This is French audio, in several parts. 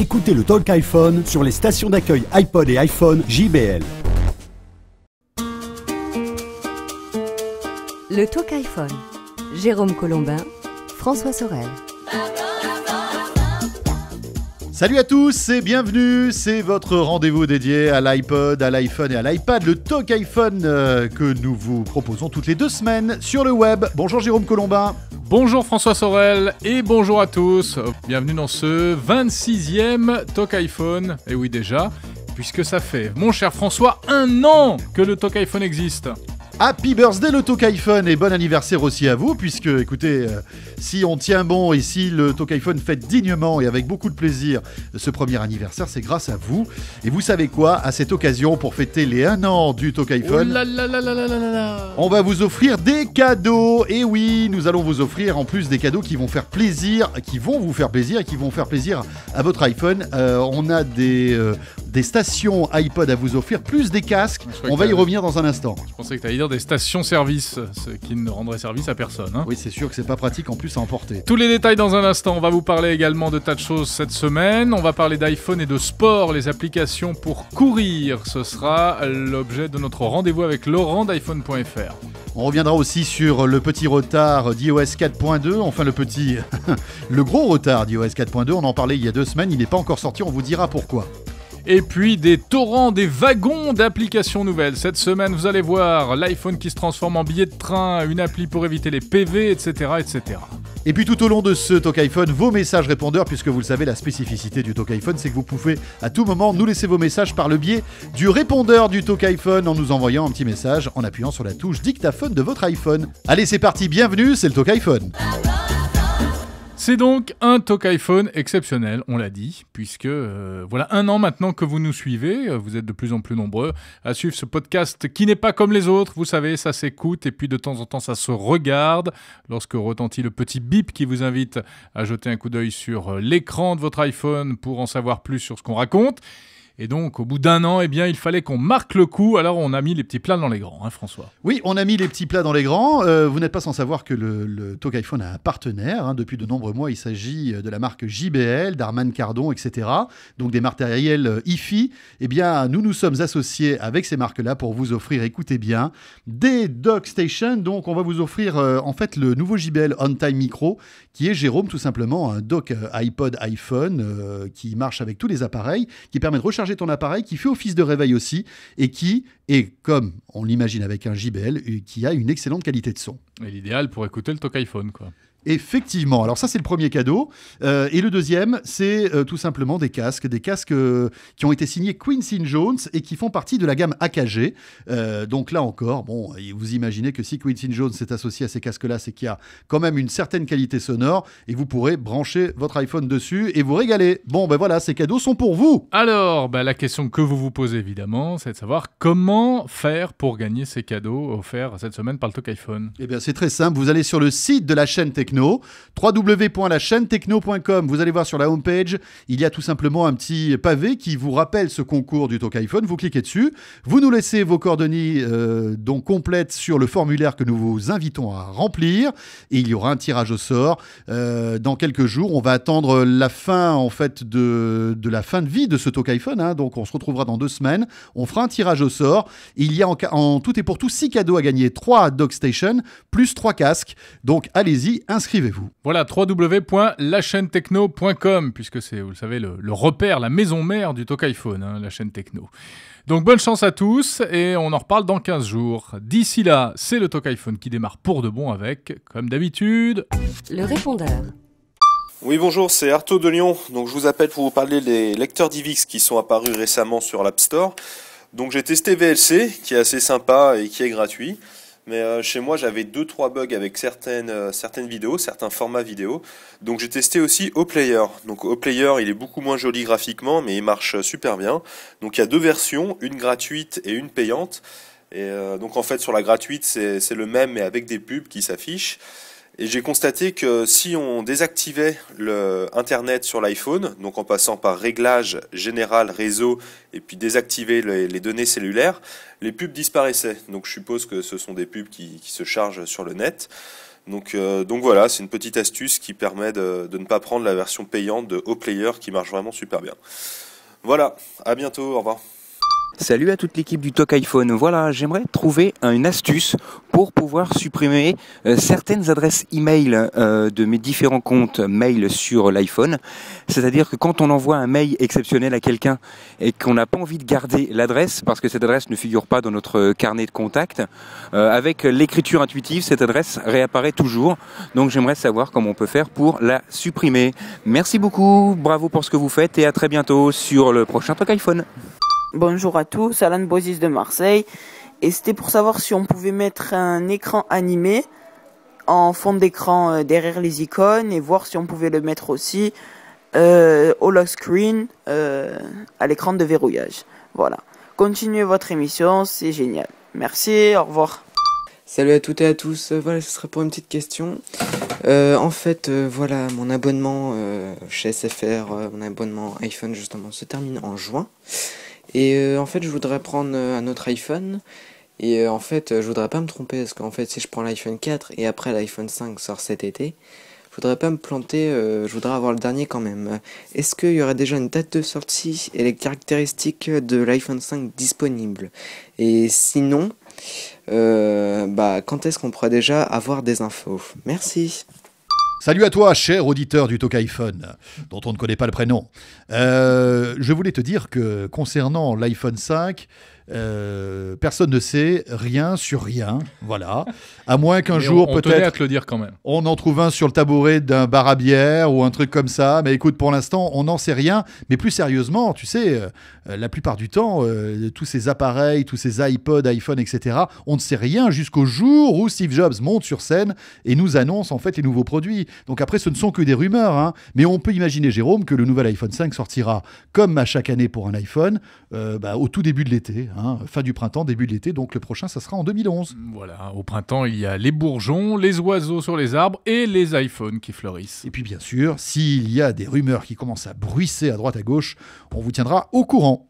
Écoutez le Talk iPhone sur les stations d'accueil iPod et iPhone JBL. Le Talk iPhone. Jérôme Colombin, François Sorel. Salut à tous et bienvenue, c'est votre rendez-vous dédié à l'iPod, à l'iPhone et à l'iPad, le Talk iPhone euh, que nous vous proposons toutes les deux semaines sur le web. Bonjour Jérôme Colombin. Bonjour François Sorel et bonjour à tous. Bienvenue dans ce 26e Talk iPhone. Et eh oui déjà, puisque ça fait, mon cher François, un an que le Talk iPhone existe. Happy birthday le Talk iPhone et bon anniversaire aussi à vous puisque écoutez euh, si on tient bon et si le iPhone fête dignement et avec beaucoup de plaisir ce premier anniversaire, c'est grâce à vous. Et vous savez quoi À cette occasion, pour fêter les 1 an du iPhone, on va vous offrir des cadeaux. Et oui, nous allons vous offrir en plus des cadeaux qui vont faire plaisir, qui vont vous faire plaisir et qui vont faire plaisir à votre iPhone. Euh, on a des, euh, des stations iPod à vous offrir, plus des casques. On va y revenir dans un instant. Je pensais que tu allais dire des stations-service, ce qui ne rendrait service à personne. Hein. Oui, c'est sûr que c'est pas pratique en plus à Tous les détails dans un instant. On va vous parler également de tas de choses cette semaine. On va parler d'iPhone et de sport, les applications pour courir. Ce sera l'objet de notre rendez-vous avec Laurent d'iPhone.fr. On reviendra aussi sur le petit retard d'iOS 4.2, enfin le petit, le gros retard d'iOS 4.2. On en parlait il y a deux semaines, il n'est pas encore sorti, on vous dira pourquoi. Et puis des torrents, des wagons d'applications nouvelles. Cette semaine, vous allez voir l'iPhone qui se transforme en billet de train, une appli pour éviter les PV, etc. etc. Et puis tout au long de ce Talk iPhone, vos messages répondeurs, puisque vous le savez, la spécificité du Talk iPhone, c'est que vous pouvez à tout moment nous laisser vos messages par le biais du répondeur du Talk iPhone en nous envoyant un petit message en appuyant sur la touche dictaphone de votre iPhone. Allez, c'est parti, bienvenue, c'est le Talk iPhone. C'est donc un talk iPhone exceptionnel, on l'a dit, puisque euh, voilà un an maintenant que vous nous suivez, euh, vous êtes de plus en plus nombreux à suivre ce podcast qui n'est pas comme les autres, vous savez, ça s'écoute et puis de temps en temps ça se regarde lorsque retentit le petit bip qui vous invite à jeter un coup d'œil sur euh, l'écran de votre iPhone pour en savoir plus sur ce qu'on raconte. Et donc, au bout d'un an, eh bien, il fallait qu'on marque le coup. Alors, on a mis les petits plats dans les grands, hein, François. Oui, on a mis les petits plats dans les grands. Euh, vous n'êtes pas sans savoir que le, le Talk iPhone a un partenaire. Hein. Depuis de nombreux mois, il s'agit euh, de la marque JBL, d'Arman Cardon, etc. Donc, des matériels euh, IFI. Eh bien, nous nous sommes associés avec ces marques-là pour vous offrir, écoutez bien, des Dock Station. Donc, on va vous offrir en fait le nouveau JBL On-Time Micro, qui est, Jérôme, tout simplement un dock iPod iPhone qui marche avec tous les appareils, qui permet de recharger j'ai ton appareil qui fait office de réveil aussi et qui et comme on l'imagine avec un JBL, euh, qui a une excellente qualité de son. Et l'idéal pour écouter le talk iPhone, quoi. Effectivement. Alors ça, c'est le premier cadeau. Euh, et le deuxième, c'est euh, tout simplement des casques, des casques qui ont été signés Quincy Jones et qui font partie de la gamme AKG. donc là encore, bon, vous imaginez que si Quincy Jones s'est associé à ces casques-là, c'est qu'il y a quand même une certaine qualité sonore et vous pourrez brancher votre iPhone dessus et vous régaler. Bon, ben voilà, ces cadeaux sont pour vous. Alors, bah, la question que vous vous posez évidemment, c'est de savoir comment faire pour gagner ces cadeaux offerts cette semaine par le Talk iPhone Eh bien, c'est très simple. Vous allez sur le site de la chaîne Techno, www.lachaînetechno.com. Vous allez voir sur la homepage, il y a tout simplement un petit pavé qui vous rappelle ce concours du Talk iPhone. Vous cliquez dessus. Vous nous laissez vos coordonnées euh, donc complètes sur le formulaire que nous vous invitons à remplir. Et il y aura un tirage au sort euh, dans quelques jours. On va attendre la fin en fait de, la fin de vie de ce Talk iPhone. Hein. Donc, on se retrouvera dans deux semaines. On fera un tirage au sort. Il y a en, tout et pour tout 6 cadeaux à gagner 3 à plus 3 casques. Donc allez-y, inscrivez-vous. Voilà, www.lachaînetechno.com, puisque c'est, vous le savez, le, repère, la maison mère du Toc iPhone, hein, la chaîne techno. Donc bonne chance à tous et on en reparle dans 15 jours. D'ici là, c'est le iPhone qui démarre pour de bon avec, comme d'habitude. Le répondeur. Oui, bonjour, c'est Arto de Lyon. Donc, je vous appelle pour vous parler des lecteurs d'IVX qui sont apparus récemment sur l'App Store. Donc j'ai testé VLC, qui est assez sympa et qui est gratuit. Mais euh, chez moi, j'avais 2-3 bugs avec certaines, euh, certaines vidéos, certains formats vidéo. Donc j'ai testé aussi OPlayer. Donc OPlayer, il est beaucoup moins joli graphiquement, mais il marche super bien. Donc il y a deux versions, une gratuite et une payante. Et euh, donc en fait, sur la gratuite, c'est le même, mais avec des pubs qui s'affichent. Et j'ai constaté que si on désactivait le Internet sur l'iPhone, donc en passant par réglage général réseau et puis désactiver les, données cellulaires, les pubs disparaissaient. Donc je suppose que ce sont des pubs qui, se chargent sur le net. Euh, donc, voilà, c'est une petite astuce qui permet de, ne pas prendre la version payante de Oplayer, Player qui marche vraiment super bien. Voilà, à bientôt, au revoir. Salut à toute l'équipe du Talk iPhone. Voilà, j'aimerais trouver une astuce pour pouvoir supprimer euh, certaines adresses email euh, de mes différents comptes mail sur l'iPhone. C'est-à-dire que quand on envoie un mail exceptionnel à quelqu'un et qu'on n'a pas envie de garder l'adresse parce que cette adresse ne figure pas dans notre carnet de contact, euh, avec l'écriture intuitive, cette adresse réapparaît toujours. Donc j'aimerais savoir comment on peut faire pour la supprimer. Merci beaucoup, bravo pour ce que vous faites et à très bientôt sur le prochain Talk iPhone. Bonjour à tous, Alan Bozis de Marseille. Et c'était pour savoir si on pouvait mettre un écran animé en fond d'écran euh, derrière les icônes et voir si on pouvait le mettre aussi euh, au lock screen euh, à l'écran de verrouillage. Voilà. Continuez votre émission, c'est génial. Merci, au revoir. Salut à toutes et à tous. Voilà, ce serait pour une petite question. en fait, voilà, mon abonnement chez SFR, mon abonnement iPhone justement, se termine en juin. Et euh, en fait, je voudrais prendre euh, un autre iPhone. Et euh, en fait, je voudrais pas me tromper parce qu'en fait, si je prends l'iPhone 4 et après l'iPhone 5 sort cet été, je voudrais pas me planter, je voudrais avoir le dernier quand même. Est-ce qu'il y aurait déjà une date de sortie et les caractéristiques de l'iPhone 5 disponibles Et sinon, bah, quand est-ce qu'on pourrait déjà avoir des infos Merci Salut à toi, cher auditeur du iPhone, dont on ne connaît pas le prénom. Euh, je voulais te dire que concernant l'iPhone 5, euh, personne ne sait rien sur rien, voilà. À moins qu'un jour peut-être. le dire quand même. On en trouve un sur le tabouret d'un bar à bière ou un truc comme ça. Mais écoute, pour l'instant, on n'en sait rien. Mais plus sérieusement, tu sais, euh, la plupart du temps, euh, tous ces appareils, tous ces iPod iPhone, etc., on ne sait rien jusqu'au jour où Steve Jobs monte sur scène et nous annonce en fait les nouveaux produits. Donc après, ce ne sont que des rumeurs, hein. Mais on peut imaginer, Jérôme, que le nouvel iPhone 5 sortira comme à chaque année pour un iPhone, bah, au tout début de l'été. Hein. Hein, fin du printemps, début de l'été, donc le prochain, ça sera en 2011. Voilà, au printemps, il y a les bourgeons, les oiseaux sur les arbres et les iPhones qui fleurissent. Et puis bien sûr, s'il y a des rumeurs qui commencent à bruisser à droite à gauche, on vous tiendra au courant.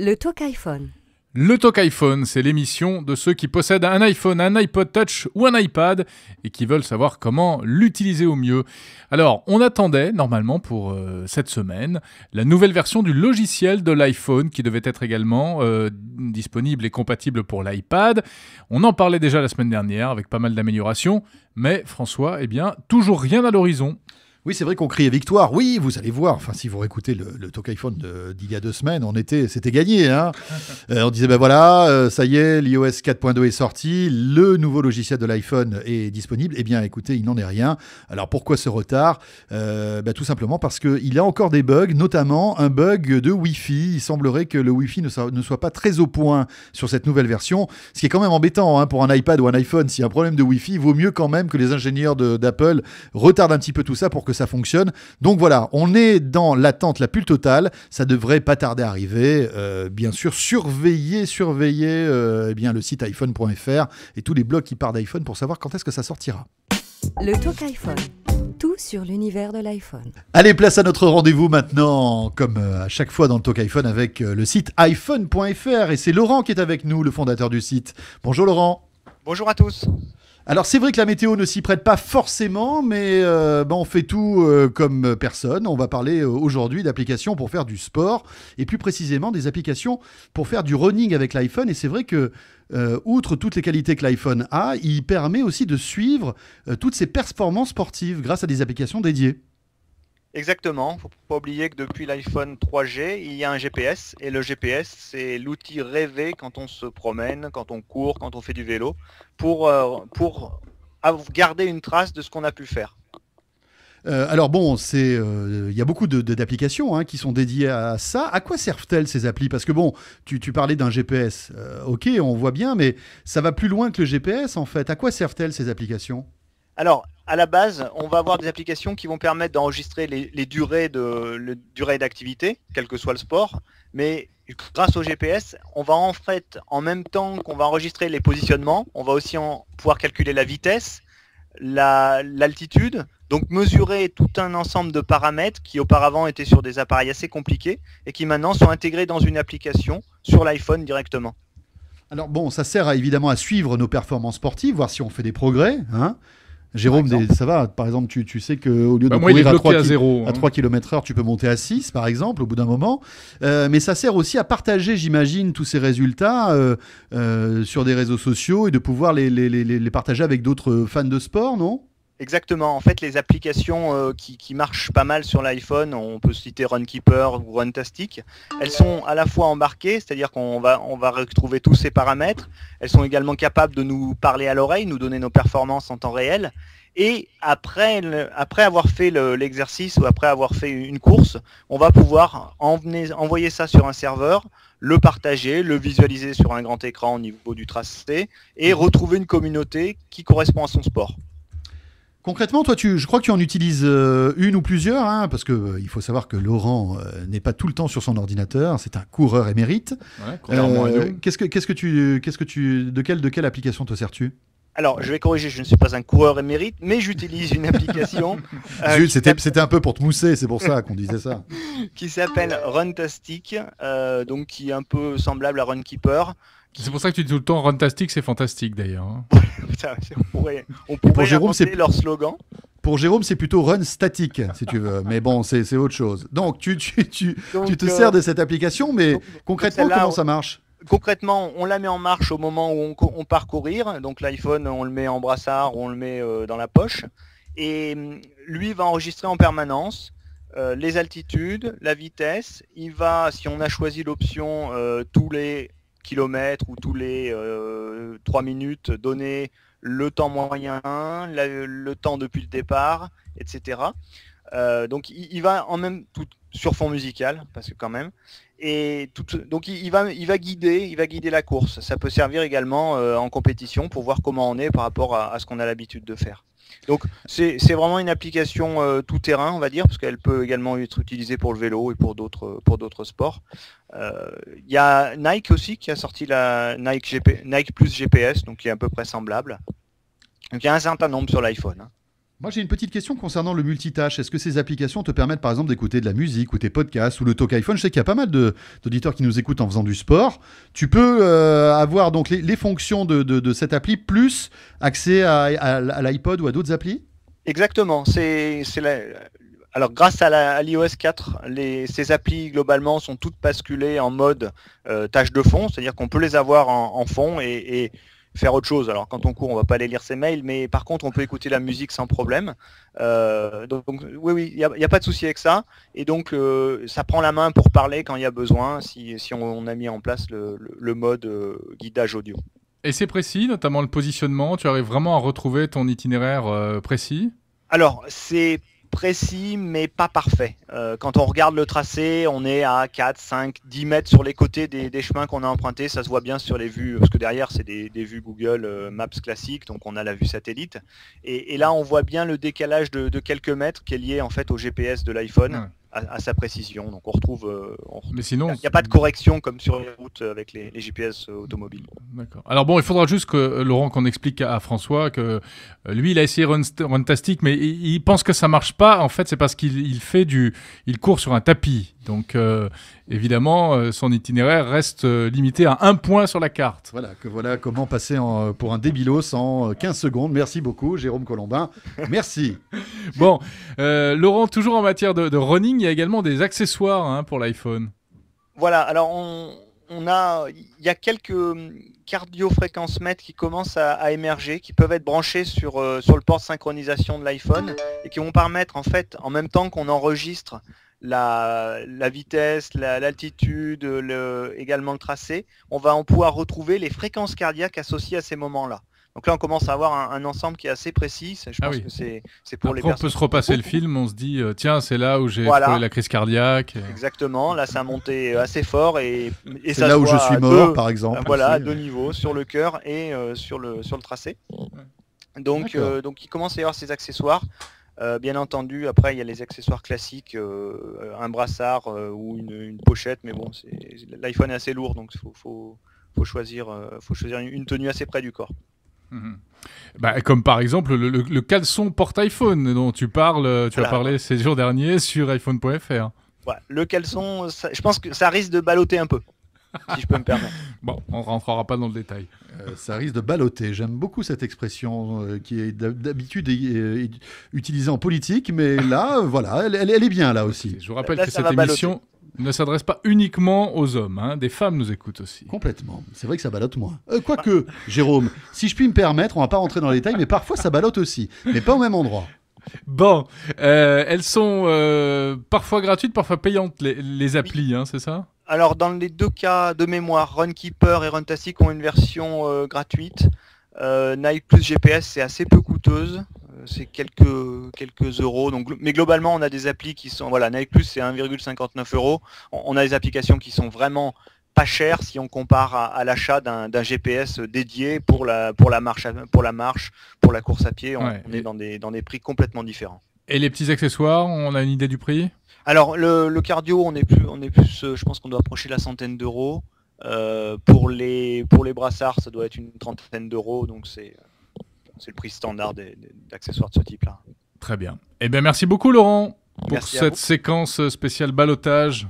Le talk iPhone. Le Talk iPhone, c'est l'émission de ceux qui possèdent un iPhone, un iPod Touch ou un iPad et qui veulent savoir comment l'utiliser au mieux. Alors, on attendait normalement pour euh, cette semaine la nouvelle version du logiciel de l'iPhone qui devait être également euh, disponible et compatible pour l'iPad. On en parlait déjà la semaine dernière avec pas mal d'améliorations, mais François, eh bien, toujours rien à l'horizon. Oui, c'est vrai qu'on criait victoire. Oui, vous allez voir. Enfin, si vous réécoutez le, le iPhone d'il y a deux semaines, on était, c'était gagné. Hein. Euh, on disait, ben voilà, euh, ça y est, l'iOS 4.2 est sorti, le nouveau logiciel de l'iPhone est disponible. Eh bien, écoutez, il n'en est rien. Alors, pourquoi ce retard euh, ben, Tout simplement parce qu'il y a encore des bugs, notamment un bug de Wi-Fi. Il semblerait que le Wi-Fi ne soit, pas très au point sur cette nouvelle version, ce qui est quand même embêtant hein, pour un iPad ou un iPhone. S'il y a un problème de Wi-Fi, il vaut mieux quand même que les ingénieurs d'Apple retardent un petit peu tout ça pour que ça fonctionne. Donc voilà, on est dans l'attente la plus totale. Ça devrait pas tarder à arriver. Euh, bien sûr, surveillez, surveillez euh, eh bien, le site iPhone.fr et tous les blogs qui partent d'iPhone pour savoir quand est-ce que ça sortira. Le talk iPhone. Tout sur l'univers de l'iPhone. Allez, place à notre rendez-vous maintenant, comme euh, à chaque fois dans le Talk iPhone, avec le site iPhone.fr. Et c'est Laurent qui est avec nous, le fondateur du site. Bonjour Laurent. Bonjour à tous. Alors c'est vrai que la météo ne s'y prête pas forcément, mais euh, ben, on fait tout euh, comme personne. On va parler euh, aujourd'hui d'applications pour faire du sport, et plus précisément des applications pour faire du running avec l'iPhone. Et c'est vrai que outre toutes les qualités que l'iPhone a, il permet aussi de suivre toutes ses performances sportives grâce à des applications dédiées. Exactement, faut pas oublier que depuis l'iPhone 3G, il y a un GPS et le GPS c'est l'outil rêvé quand on se promène, quand on court, quand on fait du vélo pour, euh, pour garder une trace de ce qu'on a pu faire. Euh, alors bon, euh, il y a beaucoup d'applications hein, qui sont dédiées à ça. À quoi servent-elles ces applis Parce que bon, tu, tu parlais d'un GPS. ok, on voit bien, mais ça va plus loin que le GPS en fait. À quoi servent-elles ces applications alors, à la base, on va avoir des applications qui vont permettre d'enregistrer les, durées de durée d'activité, quel que soit le sport, mais grâce au GPS, on va en fait, en même temps qu'on va enregistrer les positionnements, on va aussi en, pouvoir calculer la vitesse, l'altitude, donc mesurer tout un ensemble de paramètres qui auparavant étaient sur des appareils assez compliqués et qui maintenant sont intégrés dans une application sur l'iPhone directement. Alors bon, ça sert évidemment à suivre nos performances sportives, voir si on fait des progrès, hein Jérôme, ça va. Par exemple, tu, tu sais qu'au lieu de bah, à 3, à, km hein. heure, tu peux monter à 6, par exemple, au bout d'un moment. Euh, mais ça sert aussi à partager, j'imagine, tous ces résultats euh, euh, sur des réseaux sociaux et de pouvoir les, les partager avec d'autres fans de sport, non Exactement. En fait, les applications euh, qui, marchent pas mal sur l'iPhone, on peut citer Runkeeper ou Runtastic, elles sont à la fois embarquées, c'est-à-dire qu'on va, retrouver tous ces paramètres. Elles sont également capables de nous parler à l'oreille, nous donner nos performances en temps réel. Et après, après avoir fait l'exercice ou après avoir fait une course, on va pouvoir envoyer ça sur un serveur, le partager, le visualiser sur un grand écran au niveau du tracé et retrouver une communauté qui correspond à son sport. Concrètement, toi, tu, je crois que tu en utilises euh, une ou plusieurs, hein, parce que euh, il faut savoir que Laurent euh, n'est pas tout le temps sur son ordinateur. C'est un coureur émérite. que, tu, que tu, de quelle, de quelle application te sers-tu alors, je vais corriger, je ne suis pas un coureur émérite, mais j'utilise une application. c'était, un peu pour te mousser, c'est pour ça qu'on disait ça. qui s'appelle Runtastic, donc qui est un peu semblable à Runkeeper. C'est pour ça que tu dis tout le temps Run Runtastic, c'est fantastique d'ailleurs. Hein. on pourrait, pour Jérôme, c'est leur slogan. Pour Jérôme, c'est plutôt run statique, si tu veux. Mais bon, c'est autre chose. Donc, tu, tu, te euh, sers de cette application, mais concrètement, comment ça marche Concrètement, on la met en marche au moment où on, on part courir. Donc l'iPhone, on le met en brassard, on le met euh, dans la poche. Et hum, lui va enregistrer en permanence euh, les altitudes, la vitesse. Il va, si on a choisi l'option tous les kilomètres ou tous les 3 euh, minutes donner le temps moyen, le, temps depuis le départ, etc. Euh, donc il, va en même tout sur fond musical parce que quand même et donc il, va il va guider il va guider la course ça peut servir également euh, en compétition pour voir comment on est par rapport à ce qu'on a l'habitude de faire donc c'est vraiment une application euh, tout terrain, on va dire, parce qu'elle peut également être utilisée pour le vélo et pour d'autres sports. Euh, il y a Nike aussi qui a sorti la Nike, Nike plus GPS, donc qui est à peu près semblable. Donc il y a un certain nombre sur l'iPhone. Hein. Moi, j'ai une petite question concernant le multitâche. Est-ce que ces applications te permettent, par exemple, d'écouter de la musique ou tes podcasts ou le talk iPhone Je sais qu'il y a pas mal d'auditeurs qui nous écoutent en faisant du sport. Tu peux euh, avoir donc les, fonctions de, de, cette appli plus accès à, à, l'iPod ou à d'autres applis Exactement. C'est Alors, grâce à l'iOS 4, ces applis globalement sont toutes basculées en mode euh, tâche de fond, c'est-à-dire qu'on peut les avoir en, en fond et, et faire autre chose. Alors quand on court, on va pas aller lire ses mails, mais par contre, on peut écouter la musique sans problème. Euh, donc, oui, il n'y a, pas de souci avec ça. Et donc, euh, ça prend la main pour parler quand il y a besoin, si, on, a mis en place le, mode euh, guidage audio. Et c'est précis, notamment le positionnement. Tu arrives vraiment à retrouver ton itinéraire précis Alors, c'est précis mais pas parfait. Euh, quand on regarde le tracé, on est à 4, 5, 10 mètres sur les côtés des, chemins qu'on a empruntés. Ça se voit bien sur les vues, parce que derrière, c'est des, vues Google euh, Maps classiques, donc on a la vue satellite. Et, là, on voit bien le décalage de, de, quelques mètres qui est lié en fait au GPS de l'iPhone à, sa précision. Donc on retrouve. Euh, mais sinon, il n'y a, pas de correction comme sur les routes euh, avec les, GPS euh, automobiles. D'accord. Alors bon, il faudra juste que Laurent qu'on explique à, François que lui, il a essayé Runtastic, mais il, il, pense que ça marche pas. En fait, c'est parce qu'il fait du, il court sur un tapis. Donc, euh, évidemment, euh, son itinéraire reste euh, limité à un point sur la carte. Voilà, que voilà comment passer pour un débilos en 15 secondes. Merci beaucoup, Jérôme Colombin. Merci. bon, Laurent, toujours en matière de, running, il y a également des accessoires hein, pour l'iPhone. Voilà, alors on, a, il y a quelques hum, cardiofréquencemètres qui commencent à, émerger, qui peuvent être branchés sur, sur le port de synchronisation de l'iPhone et qui vont permettre, en fait, en même temps qu'on enregistre la, vitesse, l'altitude, également le tracé, on va en pouvoir retrouver les fréquences cardiaques associées à ces moments-là. Donc là, on commence à avoir un, ensemble qui est assez précis. Je ah pense que c'est pour les On peut se repasser le film, on se dit, euh, tiens, c'est là où j'ai voilà. la crise cardiaque. Exactement, là, ça a monté euh, assez fort. Et, et c'est là où je suis mort, par exemple. Voilà, à deux niveaux, sur le cœur et euh, sur, le, sur le tracé. Donc, donc il commence à y avoir ces accessoires. Euh, bien entendu, après il y a les accessoires classiques, euh, un brassard euh, ou une, pochette, mais bon, l'iPhone est assez lourd, donc il faut, choisir, une tenue assez près du corps. Mhm. Bah, comme par exemple le, caleçon porte iPhone dont tu parles, tu as parlé ces jours derniers sur iPhone.fr. Le caleçon, je pense que ça risque de balloter un peu. si je peux me permettre. Bon, on rentrera pas dans le détail. Euh, ça risque de balloter. J'aime beaucoup cette expression euh, qui est d'habitude utilisée en politique, mais là, voilà, elle, est bien là aussi. Je vous rappelle que cette émission ne s'adresse pas uniquement aux hommes, hein. des femmes nous écoutent aussi. Complètement. C'est vrai que ça balote moins. Euh, quoique, Jérôme, si je puis me permettre, on ne va pas rentrer dans le détail, mais parfois ça balote aussi, mais pas au même endroit. Bon, elles sont parfois gratuites, parfois payantes, les, les applis, hein, c'est ça alors dans les deux cas de mémoire, Runkeeper et Runtastic ont une version euh, gratuite. Euh, Nike Plus GPS c'est assez peu coûteuse, euh, c'est quelques, quelques euros. Donc, mais globalement on a des applis qui sont. Voilà, Nike Plus c'est 1,59 euros. On, a des applications qui sont vraiment pas chères si on compare à, l'achat d'un GPS dédié pour la, pour, la marche, pour la marche, pour la course à pied. On, est dans des prix complètement différents. Et les petits accessoires, on a une idée du prix Alors le, cardio, on est plus, on est plus, euh, je pense qu'on doit approcher la centaine d'euros. Euh, pour les pour les brassards, ça doit être une trentaine d'euros, donc c'est c'est le prix standard d'accessoires de ce type-là. Très bien. Eh bien, merci beaucoup Laurent pour cette séquence spéciale balotage.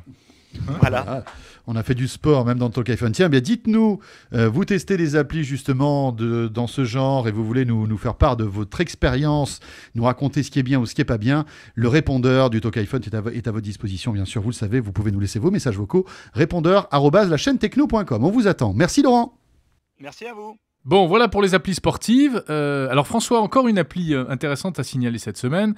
voilà. Ah on a fait du sport même dans Talk iPhone. Tiens, bien dites-nous, euh, vous testez des applis justement de, dans ce genre et vous voulez nous, faire part de votre expérience, nous raconter ce qui est bien ou ce qui n'est pas bien. Le répondeur du Talk iPhone est à, votre disposition, bien sûr, vous le savez, vous pouvez nous laisser vos messages vocaux. Répondeur la chaîne techno.com. On vous attend. Merci Laurent. Merci à vous. Bon, voilà pour les applis sportives. Euh, alors François, encore une appli euh, intéressante à signaler cette semaine.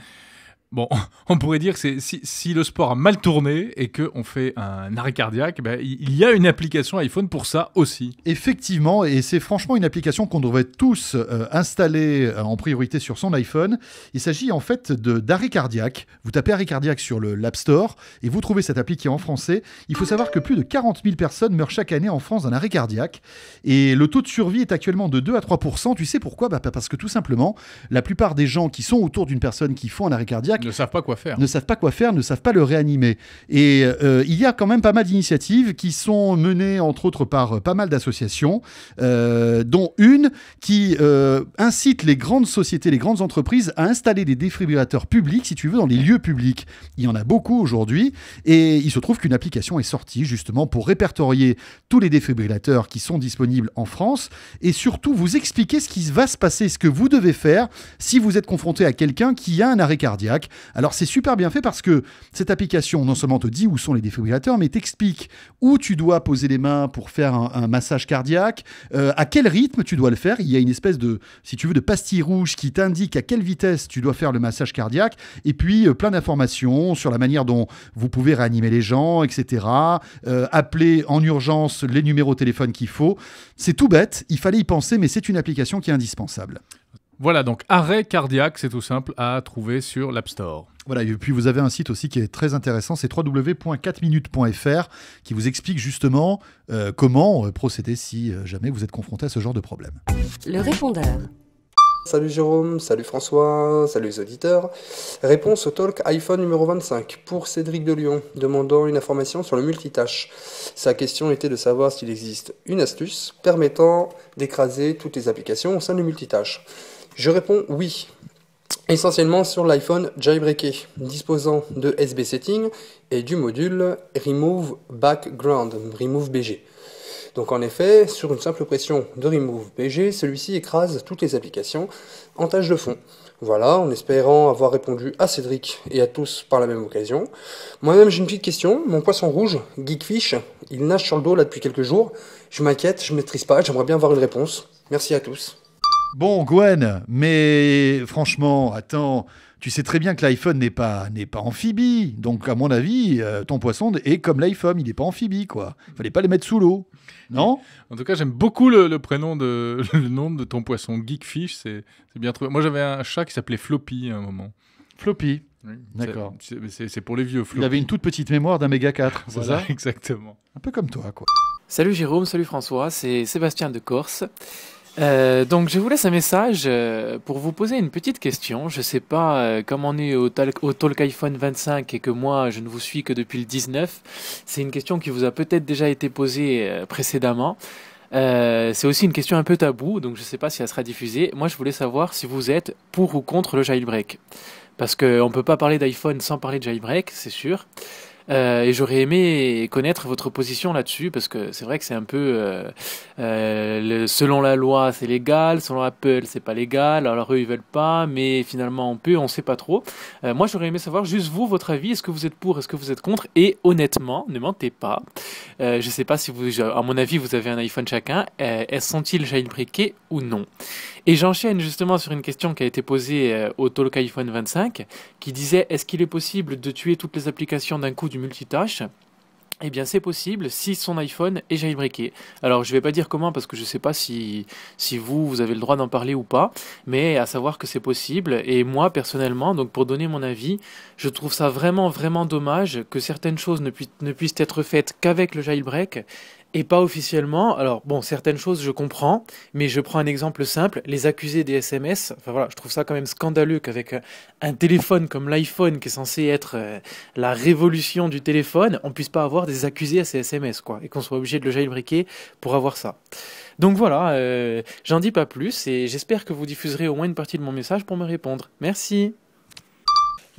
Bon, on pourrait dire que si, le sport a mal tourné et qu'on fait un arrêt cardiaque, ben, il y a une application iPhone pour ça aussi. Effectivement, et c'est franchement une application qu'on devrait tous euh, installer euh, en priorité sur son iPhone. Il s'agit en fait d'arrêt cardiaque. Vous tapez arrêt cardiaque sur l'App Store et vous trouvez cette appli qui est en français. Il faut savoir que plus de 40 000 personnes meurent chaque année en France d'un arrêt cardiaque. Et le taux de survie est actuellement de 2 à 3 Tu sais pourquoi bah, Parce que tout simplement, la plupart des gens qui sont autour d'une personne qui font un arrêt cardiaque, ne savent pas quoi faire. Ne savent pas quoi faire, ne savent pas le réanimer. Et euh, il y a quand même pas mal d'initiatives qui sont menées, entre autres, par euh, pas mal d'associations, euh, dont une qui incite les grandes sociétés, les grandes entreprises à installer des défibrillateurs publics, si tu veux, dans les lieux publics. Il y en a beaucoup aujourd'hui. Et il se trouve qu'une application est sortie justement pour répertorier tous les défibrillateurs qui sont disponibles en France et surtout vous expliquer ce qui va se passer, ce que vous devez faire si vous êtes confronté à quelqu'un qui a un arrêt cardiaque alors c'est super bien fait parce que cette application non seulement te dit où sont les défibrillateurs, mais t'explique où tu dois poser les mains pour faire un, massage cardiaque, euh, à quel rythme tu dois le faire. Il y a une espèce de, si tu veux, de pastille rouge qui t'indique à quelle vitesse tu dois faire le massage cardiaque, et puis euh, plein d'informations sur la manière dont vous pouvez réanimer les gens, etc. Euh, appeler en urgence les numéros de téléphone qu'il faut. C'est tout bête, il fallait y penser, mais c'est une application qui est indispensable. Voilà, donc arrêt cardiaque, c'est tout simple à trouver sur l'App Store. Voilà, et puis vous avez un site aussi qui est très intéressant, c'est www.4minutes.fr qui vous explique justement euh, comment euh, procéder si euh, jamais vous êtes confronté à ce genre de problème. Le répondeur. Salut Jérôme, salut François, salut les auditeurs. Réponse au talk iPhone numéro 25 pour Cédric de Lyon, demandant une information sur le multitâche. Sa question était de savoir s'il existe une astuce permettant d'écraser toutes les applications au sein du multitâche. Je réponds oui. Essentiellement sur l'iPhone jailbreaké, disposant de SB Setting et du module Remove Background, Remove BG. Donc en effet, sur une simple pression de Remove BG, celui-ci écrase toutes les applications en tâche de fond. Voilà, en espérant avoir répondu à Cédric et à tous par la même occasion. Moi-même, j'ai une petite question. Mon poisson rouge, Geekfish, il nage sur le dos là depuis quelques jours. Je m'inquiète, je ne maîtrise pas, j'aimerais bien avoir une réponse. Merci à tous. Bon, Gwen, mais franchement, attends, tu sais très bien que l'iPhone n'est pas, n'est pas amphibie. Donc, à mon avis, euh, ton poisson est comme l'iPhone, il n'est pas amphibie, quoi. Il Fallait pas les mettre sous l'eau, non En tout cas, j'aime beaucoup le, prénom de le nom de ton poisson, Geekfish. C'est, bien trouvé. Moi, j'avais un chat qui s'appelait Floppy à un moment. Floppy. D'accord. C'est, pour les vieux. Floppy. Il avait une toute petite mémoire d'un méga 4, c'est ça Exactement. Un peu comme toi, quoi. Salut Jérôme, salut François, c'est Sébastien de Corse. Euh, donc je vous laisse un message euh, pour vous poser une petite question. Je ne sais pas, euh, comment on est au, Talk iPhone 25 et que moi je ne vous suis que depuis le 19, c'est une question qui vous a peut-être déjà été posée euh, précédemment. c'est aussi une question un peu tabou, donc je ne sais pas si elle sera diffusée. Moi je voulais savoir si vous êtes pour ou contre le jailbreak. Parce qu'on ne peut pas parler d'iPhone sans parler de jailbreak, c'est sûr. Euh, et j'aurais aimé connaître votre position là-dessus, parce que c'est vrai que c'est un peu euh, euh selon la loi c'est légal, selon Apple c'est pas légal, alors eux ils veulent pas, mais finalement on peut, on sait pas trop. Euh, moi j'aurais aimé savoir juste vous, votre avis, est-ce que vous êtes pour, est-ce que vous êtes contre, et honnêtement, ne mentez pas. Euh, je sais pas si vous, à mon avis, vous avez un iPhone chacun, est-ce sont-ils jailbreakés ou non et j'enchaîne justement sur une question qui a été posée euh, au talk iPhone 25, qui disait est-ce qu'il est possible de tuer toutes les applications d'un coup du multitâche eh bien, c'est possible si son iPhone est jailbreaké. Alors, je ne vais pas dire comment parce que je ne sais pas si, si vous, vous avez le droit d'en parler ou pas, mais à savoir que c'est possible. Et moi, personnellement, donc pour donner mon avis, je trouve ça vraiment, vraiment dommage que certaines choses ne, ne puissent être faites qu'avec le jailbreak et pas officiellement. Alors bon, certaines choses je comprends, mais je prends un exemple simple, les accusés des SMS. Enfin voilà, je trouve ça quand même scandaleux qu'avec euh, un téléphone comme l'iPhone qui est censé être euh, la révolution du téléphone, on puisse pas avoir des accusés à ces SMS quoi et qu'on soit obligé de le jailbreaker pour avoir ça. Donc voilà, euh, j'en dis pas plus et j'espère que vous diffuserez au moins une partie de mon message pour me répondre. Merci.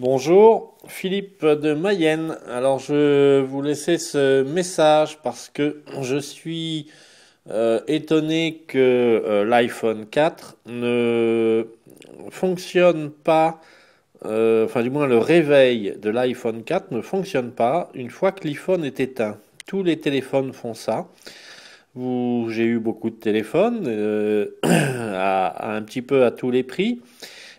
Bonjour, Philippe de Mayenne. Alors je vous laisser ce message parce que je suis euh, étonné que euh, l'iPhone 4 ne fonctionne pas, euh, enfin du moins le réveil de l'iPhone 4 ne fonctionne pas une fois que l'iPhone est éteint. Tous les téléphones font ça. J'ai eu beaucoup de téléphones à un petit peu à tous les prix.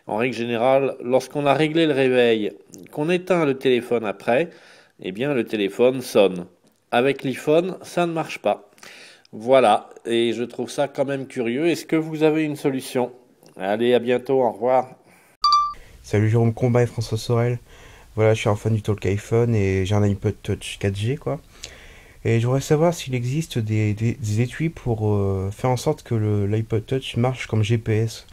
En règle générale, lorsqu'on a réglé le réveil, qu'on éteint le téléphone après, eh bien le téléphone sonne. Avec l'iPhone, ça ne marche pas. Voilà, et je trouve ça quand même curieux. Est-ce que vous avez une solution Allez, à bientôt, au revoir. Salut Jérôme Combat et François Sorel. Voilà, je suis un fan du Talk iPhone et j'ai un iPod Touch 4G, quoi. Et je voudrais savoir s'il existe des, étuis pour euh, faire en sorte que l'iPod Touch marche comme GPS.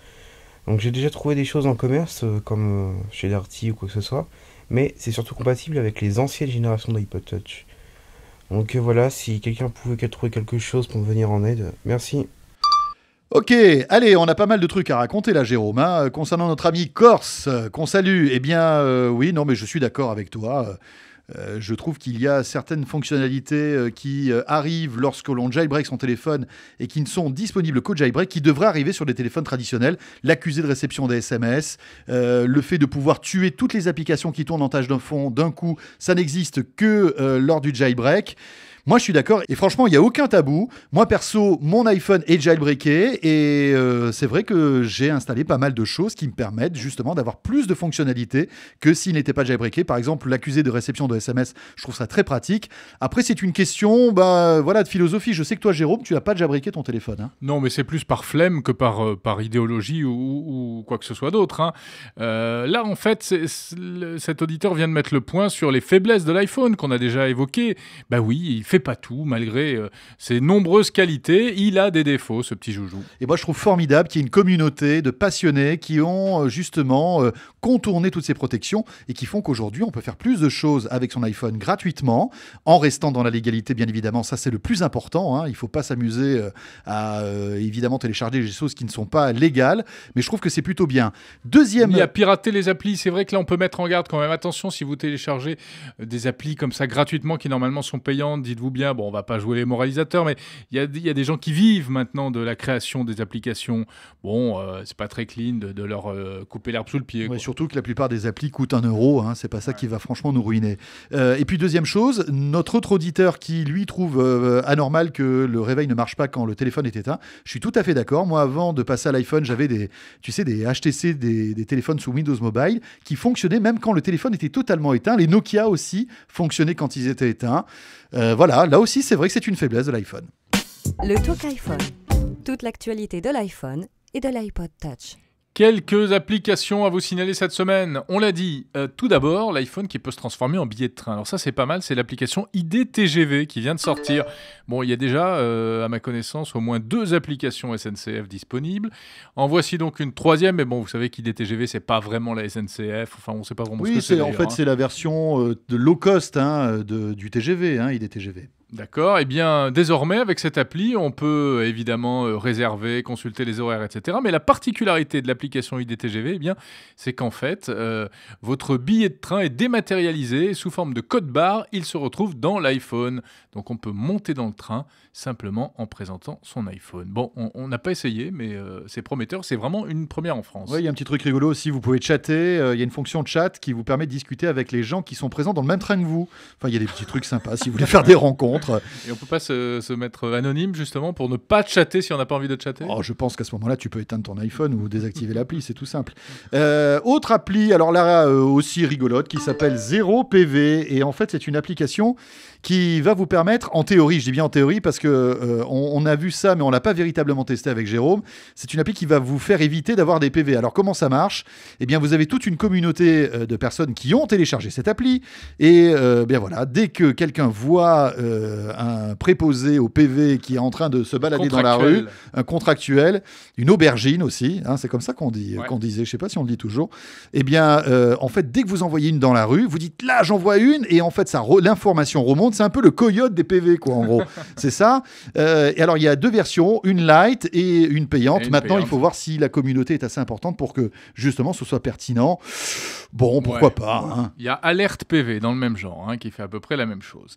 Donc j'ai déjà trouvé des choses en commerce, euh, comme euh, chez Darty ou quoi que ce soit, mais c'est surtout compatible avec les anciennes générations d'iPod Touch. Donc euh, voilà, si quelqu'un pouvait trouver quelque chose pour me venir en aide, merci. Ok, allez, on a pas mal de trucs à raconter là, Jérôme, hein. concernant notre ami Corse, qu'on salue. Eh bien, oui, non, mais je suis d'accord avec toi. Euh, je trouve qu'il y a certaines fonctionnalités euh, qui euh, arrivent lorsque l'on jailbreak son téléphone et qui ne sont disponibles qu'au jailbreak, qui devraient arriver sur des téléphones traditionnels. L'accusé de réception des SMS, le fait de pouvoir tuer toutes les applications qui tournent en tâche d'un fond d'un coup, ça n'existe que lors du jailbreak. Moi, je suis d'accord. Et franchement, il n'y a aucun tabou. Moi, perso, mon iPhone est jailbreaké. Et euh, c'est vrai que j'ai installé pas mal de choses qui me permettent justement d'avoir plus de fonctionnalités que s'il n'était pas jailbreaké. Par exemple, l'accusé de réception de SMS, je trouve ça très pratique. Après, c'est une question bah, voilà, de philosophie. Je sais que toi, Jérôme, tu n'as pas jailbreaké ton téléphone. Hein. Non, mais c'est plus par flemme que par, euh, par idéologie ou, quoi que ce soit d'autre. Hein. Euh, là, en fait, cet auditeur vient de mettre le point sur les faiblesses de l'iPhone qu'on a déjà évoquées. Bah oui, il fait pas tout, malgré euh, ses nombreuses qualités. Il a des défauts, ce petit joujou. Et moi, je trouve formidable qu'il y ait une communauté de passionnés qui ont euh, justement euh, contourné toutes ces protections et qui font qu'aujourd'hui, on peut faire plus de choses avec son iPhone gratuitement, en restant dans la légalité, bien évidemment. Ça, c'est le plus important. Hein. Il ne faut pas s'amuser à évidemment télécharger des choses qui ne sont pas légales, mais je trouve que c'est plutôt bien. Deuxième. Il a pirater les applis. C'est vrai que là, on peut mettre en garde quand même. Attention, si vous téléchargez des applis comme ça gratuitement qui normalement sont payantes, vous bien, bon, on va pas jouer les moralisateurs, mais il y, a, des gens qui vivent maintenant de la création des applications. Bon, euh, c'est pas très clean de, leur euh, couper l'herbe sous le pied. Mais surtout que la plupart des applis coûtent un euro, hein, c'est pas ça qui va franchement nous ruiner. Euh, et puis deuxième chose, notre autre auditeur qui lui trouve anormal que le réveil ne marche pas quand le téléphone est éteint, je suis tout à fait d'accord. Moi, avant de passer à l'iPhone, j'avais des, tu sais, des HTC, des téléphones sous Windows Mobile qui fonctionnaient même quand le téléphone était totalement éteint. Les Nokia aussi fonctionnaient quand ils étaient éteints. Euh, voilà, là aussi, c'est vrai que c'est une faiblesse de l'iPhone. Le Talk iPhone. Toute l'actualité de l'iPhone et de l'iPod Touch. Quelques applications à vous signaler cette semaine. On l'a dit, euh, tout d'abord, l'iPhone qui peut se transformer en billet de train. Alors ça, c'est pas mal, c'est l'application IDTGV qui vient de sortir. Bon, il y a déjà, euh, à ma connaissance, au moins deux applications SNCF disponibles. En voici donc une troisième, mais bon, vous savez qu'IDTGV, c'est pas vraiment la SNCF, enfin, on sait pas vraiment ce que c'est. Oui, en fait, hein. c'est la version euh, de low cost hein, du TGV, IDTGV. Hein, D'accord. Eh bien, désormais, avec cette appli, on peut euh, évidemment euh, réserver, consulter les horaires, etc. Mais la particularité de l'application IDTGV, eh bien, c'est qu'en fait, euh, votre billet de train est dématérialisé sous forme de code barre. Il se retrouve dans l'iPhone. Donc on peut monter dans le train simplement en présentant son iPhone. Bon, on n'a pas essayé, mais euh, c'est prometteur. C'est vraiment une première en France. Oui, il y a un petit truc rigolo aussi. Vous pouvez chatter. Euh, il y a une fonction chat qui vous permet de discuter avec les gens qui sont présents dans le même train que vous. Enfin, il y a des petits trucs sympas si vous voulez faire des rencontres. Et on peut pas se, mettre anonyme justement pour ne pas chatter si on n'a pas envie de chatter. Oh, je pense qu'à ce moment-là, tu peux éteindre ton iPhone ou désactiver l'appli. C'est tout simple. Euh, autre appli, alors là aussi rigolote, qui s'appelle 0PV. Et en fait, c'est une application qui va vous permettre, en théorie, je dis bien en théorie parce que euh, on, a vu ça, mais on l'a pas véritablement testé avec Jérôme. C'est une appli qui va vous faire éviter d'avoir des PV. Alors comment ça marche Eh bien, vous avez toute une communauté euh, de personnes qui ont téléchargé cette appli, et euh, bien voilà, dès que quelqu'un voit un préposé au PV qui est en train de se balader dans la rue, un contractuel, une aubergine aussi, hein, c'est comme ça qu'on dit, qu'on disait, je sais pas si on le dit toujours. Eh bien, en fait, dès que vous envoyez une dans la rue, vous dites là j'envoie une, et en fait, ça l'information remonte c'est un peu le coyote des PV, quoi, en gros. c'est ça. Euh, et alors, il y a deux versions, une light et une payante. Maintenant, il faut voir si la communauté est assez importante pour que, justement, ce soit pertinent. Bon, pourquoi pas. Hein. Il y a Alerte PV dans le même genre, hein, qui fait à peu près la même chose.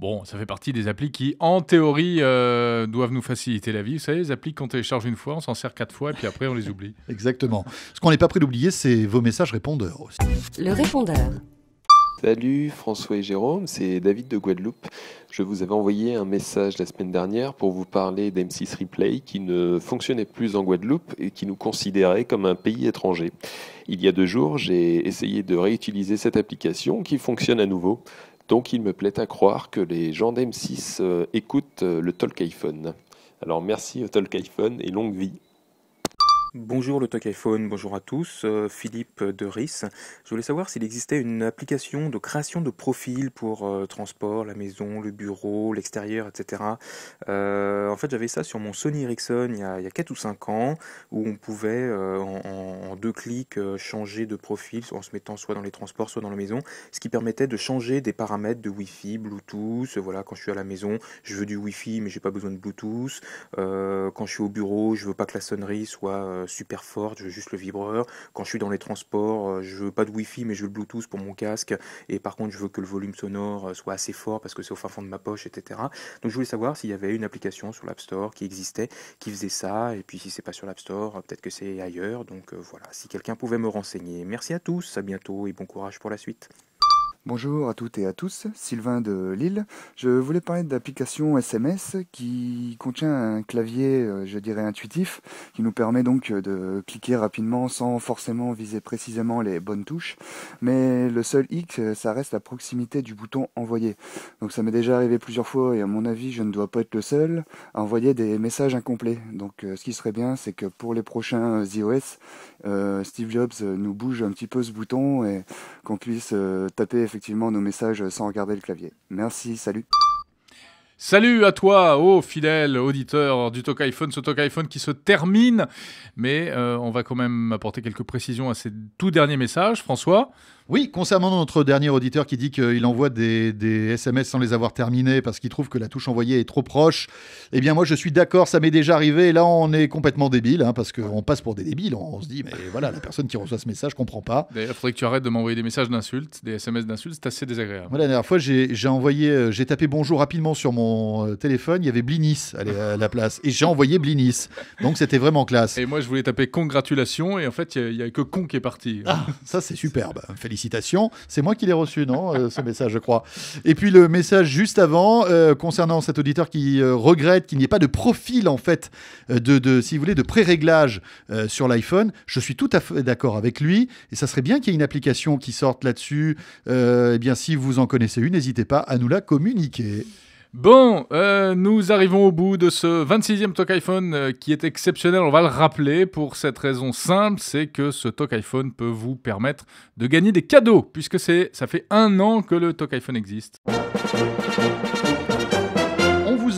Bon, ça fait partie des applis qui, en théorie, euh, doivent nous faciliter la vie. Vous savez, les applis qu'on télécharge une fois, on s'en sert quatre fois, et puis après, on les oublie. Exactement. Ce qu'on n'est pas prêt d'oublier, c'est vos messages répondeurs aussi. Le répondeur. Salut François et Jérôme, c'est David de Guadeloupe. Je vous avais envoyé un message la semaine dernière pour vous parler d'M6 Replay qui ne fonctionnait plus en Guadeloupe et qui nous considérait comme un pays étranger. Il y a deux jours, j'ai essayé de réutiliser cette application qui fonctionne à nouveau. Donc il me plaît à croire que les gens d'M6 euh, écoutent euh, le Talk iPhone. Alors merci au Talk iPhone et longue vie. Bonjour le Talk iPhone, bonjour à tous, euh, Philippe de Ris. Je voulais savoir s'il existait une application de création de profil pour euh, transport, la maison, le bureau, l'extérieur, etc. Euh, en fait, j'avais ça sur mon Sony Ericsson il y a, 4 ou 5 ans, où on pouvait en, deux clics changer de profil en se mettant soit dans les transports, soit dans la maison, ce qui permettait de changer des paramètres de Wi-Fi, Bluetooth. Voilà, quand je suis à la maison, je veux du Wi-Fi, mais j'ai pas besoin de Bluetooth. quand je suis au bureau, je veux pas que la sonnerie soit euh, super forte, je veux juste le vibreur. Quand je suis dans les transports, euh, je veux pas de Wi-Fi, mais je veux le Bluetooth pour mon casque. Et par contre, je veux que le volume sonore euh, soit assez fort parce que c'est au fin fond de ma poche, etc. Donc je voulais savoir s'il y avait une application sur l'App Store qui existait, qui faisait ça. Et puis si c'est pas sur l'App Store, peut-être que c'est ailleurs. Donc voilà, si quelqu'un pouvait me renseigner. Merci à tous, à bientôt et bon courage pour la suite. Bonjour à toutes et à tous, Sylvain de Lille. Je voulais parler d'application SMS qui contient un clavier, euh, je dirais, intuitif, qui nous permet donc euh, de cliquer rapidement sans forcément viser précisément les bonnes touches. Mais le seul hic, euh, ça reste la proximité du bouton envoyer. Donc ça m'est déjà arrivé plusieurs fois et à mon avis, je ne dois pas être le seul à envoyer des messages incomplets. Donc ce qui serait bien, c'est que pour les prochains iOS, euh, Steve Jobs euh, nous bouge un petit peu ce bouton et qu'on puisse euh, taper effectivement nos messages sans regarder le clavier. Merci, salut. Salut à toi, ô oh, fidèle auditeur du Talk iPhone, ce Talk iPhone qui se termine, mais on va quand même apporter quelques précisions à ces tout derniers messages. François, oui, concernant notre dernier auditeur qui dit qu'il envoie des, SMS sans les avoir terminés parce qu'il trouve que la touche envoyée est trop proche, eh bien moi je suis d'accord, ça m'est déjà arrivé. là on est complètement débile hein, parce qu'on passe pour des débiles. On, se dit mais voilà la personne qui reçoit ce message comprend pas. il faudrait que tu arrêtes de m'envoyer des messages d'insultes, des SMS d'insultes, c'est assez désagréable. la dernière fois j'ai envoyé, euh, j'ai tapé bonjour rapidement sur mon euh, téléphone, il y avait Blinis à la place et j'ai envoyé Blinis. Donc c'était vraiment classe. Et moi je voulais taper congratulations et en fait il n'y a, a, que con qui est parti. Ah, ça c'est superbe félicitations. C'est moi qui l'ai reçu, non euh, Ce message, je crois. Et puis le message juste avant, euh, concernant cet auditeur qui euh, regrette qu'il n'y ait pas de profil, en fait, de, si vous voulez, de pré-réglage sur l'iPhone. Je suis tout à fait d'accord avec lui. Et ça serait bien qu'il y ait une application qui sorte là-dessus. eh bien, si vous en connaissez une, n'hésitez pas à nous la communiquer. Bon, euh, nous arrivons au bout de ce 26e Talk iPhone euh, qui est exceptionnel, on va le rappeler, pour cette raison simple, c'est que ce Talk iPhone peut vous permettre de gagner des cadeaux, puisque c'est ça fait un an que le Talk iPhone existe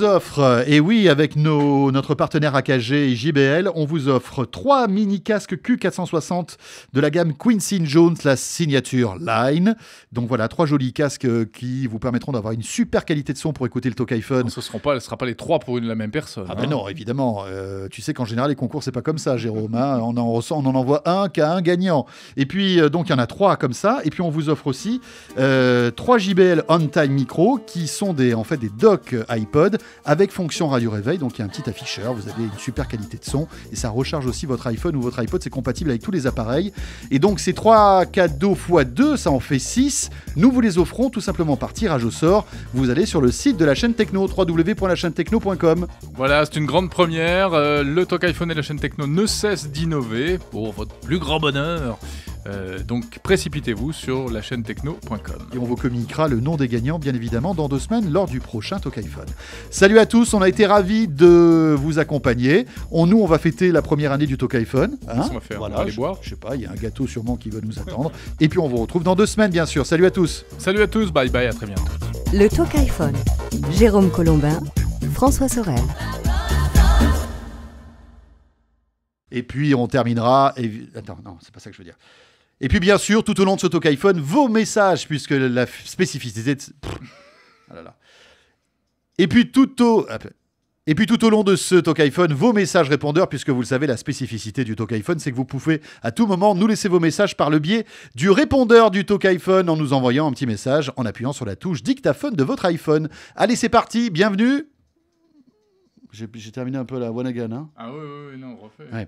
offre, euh, et oui, avec nos, notre partenaire AKG et JBL, on vous offre trois mini casques Q460 de la gamme Quincy Jones, la signature Line. Donc voilà, trois jolis casques euh, qui vous permettront d'avoir une super qualité de son pour écouter le Talk iPhone. ce ne seront pas, sera pas les trois pour une, la même personne. Ah ben hein. non, évidemment. Euh, tu sais qu'en général, les concours, c'est pas comme ça, Jérôme. Hein. On, en on en envoie un qu'à un gagnant. Et puis, donc, il y en a trois comme ça. Et puis, on vous offre aussi euh, trois JBL On Time Micro qui sont des, en fait des docks iPod avec fonction radio réveil, donc il y a un petit afficheur, vous avez une super qualité de son et ça recharge aussi votre iPhone ou votre iPod, c'est compatible avec tous les appareils. Et donc ces 3 cadeaux x 2, ça en fait 6. Nous vous les offrons tout simplement par tirage au sort. Vous allez sur le site de la chaîne techno, www.lachainetechno.com Voilà, c'est une grande première. Euh, le Talk iPhone et la chaîne techno ne cessent d'innover pour votre plus grand bonheur. Euh, donc précipitez-vous sur la chaîne techno.com. Et on vous communiquera le nom des gagnants, bien évidemment, dans deux semaines lors du prochain iPhone. Salut à tous, on a été ravis de vous accompagner. On, nous, on va fêter la première année du TocaiPhone. iphone hein on va faire aller je, boire. Je sais pas, il y a un gâteau sûrement qui va nous attendre. Et puis on vous retrouve dans deux semaines, bien sûr. Salut à tous. Salut à tous, bye bye, à très bientôt. Le iPhone. Jérôme Colombin, François Sorel. Et puis on terminera. Et... Attends, non, c'est pas ça que je veux dire. Et puis bien sûr, tout au long de ce talk iPhone, vos messages, puisque la spécificité ah Et puis tout au... Ah, et puis tout au long de ce Talk iPhone, vos messages répondeurs, puisque vous le savez, la spécificité du Talk iPhone, c'est que vous pouvez à tout moment nous laisser vos messages par le biais du répondeur du Talk iPhone en nous envoyant un petit message en appuyant sur la touche dictaphone de votre iPhone. Allez, c'est parti, bienvenue j'ai terminé un peu la one Hein ah oui, oui, oui, non, on refait. Ouais.